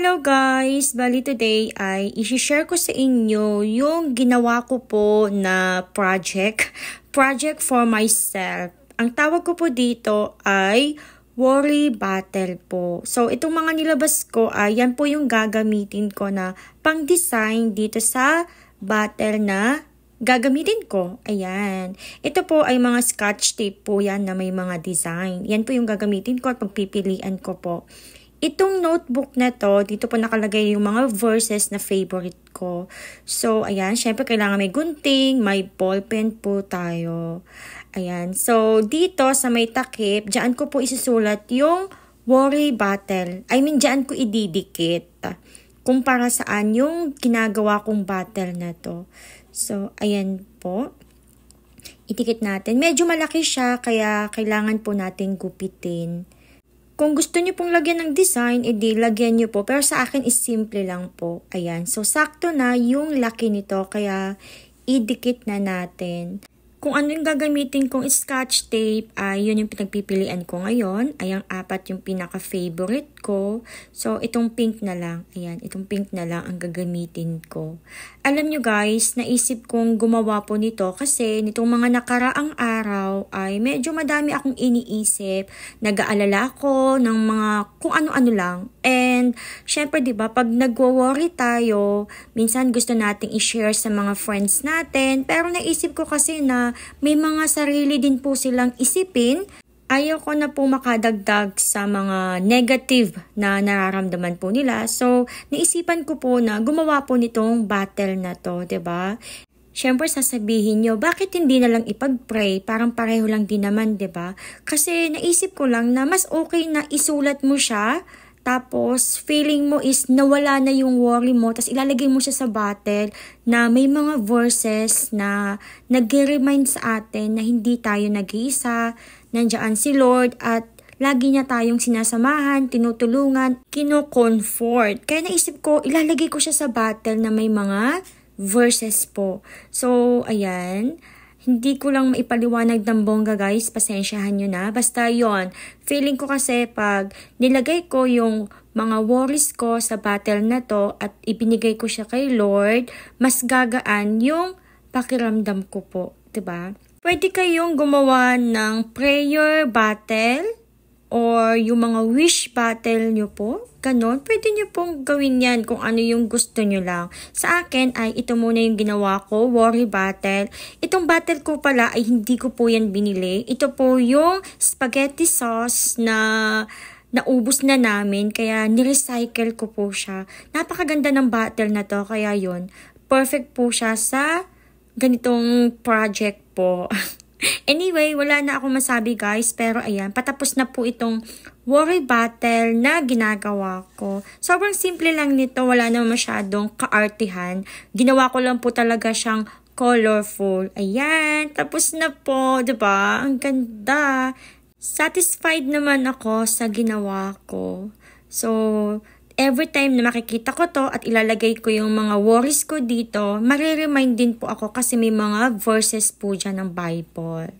Hello guys! Bali today ay isi-share ko sa inyo yung ginawa ko po na project. Project for myself. Ang tawag ko po dito ay Worry Battle po. So itong mga nilabas ko ay ah, yan po yung gagamitin ko na pang-design dito sa battle na gagamitin ko. Ayan. Ito po ay mga scotch tape po yan na may mga design. Yan po yung gagamitin ko at pagpipilian ko po. Itong notebook na to, dito po nakalagay yung mga verses na favorite ko. So, ayan, syempre kailangan may gunting, may ballpen po tayo. Ayan, so dito sa may takip, dyan ko po isusulat yung worry battle. I mean, dyan ko ididikit kung para saan yung ginagawa kong battle na to. So, ayan po. Itikit natin. Medyo malaki siya, kaya kailangan po natin gupitin. Kung gusto nyo pong lagyan ng design, edi lagyan nyo po. Pero sa akin is simple lang po. Ayan. So, sakto na yung laki nito. Kaya, idikit na natin. Kung ano yung gagamitin kong scotch tape, ay uh, yun yung pinagpipilian ko ngayon. Ayang apat yung pinaka-favorite ko. So, itong pink na lang. Ayan, itong pink na lang ang gagamitin ko. Alam nyo guys, naisip kong gumawa po nito kasi nitong mga nakaraang araw ay medyo madami akong iniisip. Nag-aalala ako ng mga kung ano-ano lang. And, syempre ba diba, pag nagwo-worry tayo, minsan gusto nating i-share sa mga friends natin. Pero naisip ko kasi na may mga sarili din po silang isipin ayaw ko na po makadagdag sa mga negative na nararamdaman po nila. So, naisipan ko po na gumawa po nitong battle na to, ba? Diba? Siyempre sasabihin nyo, bakit hindi na lang ipag-pray? Parang pareho lang din naman, ba? Diba? Kasi naisip ko lang na mas okay na isulat mo siya tapos, feeling mo is nawala na yung worry mo, tapos ilalagay mo siya sa battle na may mga verses na nag-remind sa atin na hindi tayo nag-iisa, Nandiyan si Lord at lagi niya tayong sinasamahan, tinutulungan, kino-comfort. Kaya naisip ko, ilalagay ko siya sa battle na may mga verses po. So, ayan. Hindi ko lang maipaliwanag ng bongga guys, pasensyahan nyo na. Basta yon feeling ko kasi pag nilagay ko yung mga worries ko sa battle na to at ibinigay ko siya kay Lord, mas gagaan yung pakiramdam ko po. ba? Diba? Pwede kayong gumawa ng prayer battle or yung mga wish battle nyo po. Ganon, pwede nyo pong gawin yan kung ano yung gusto nyo lang. Sa akin ay ito muna yung ginawa ko, worry battle. Itong battle ko pala ay hindi ko po yan binili. Ito po yung spaghetti sauce na naubos na namin kaya ni-recycle ko po siya. Napakaganda ng battle na to kaya yon perfect po siya sa ganitong project po. anyway, wala na akong masabi guys. Pero ayan, patapos na po itong worry battle na ginagawa ko. Sobrang simple lang nito. Wala na masyadong kaartihan. Ginawa ko lang po talaga siyang colorful. Ayan, tapos na po. ba diba? Ang ganda. Satisfied naman ako sa ginawa ko. So, every time na makikita ko to at ilalagay ko yung mga worries ko dito, mariremind din po ako kasi may mga verses po dyan ng Bible.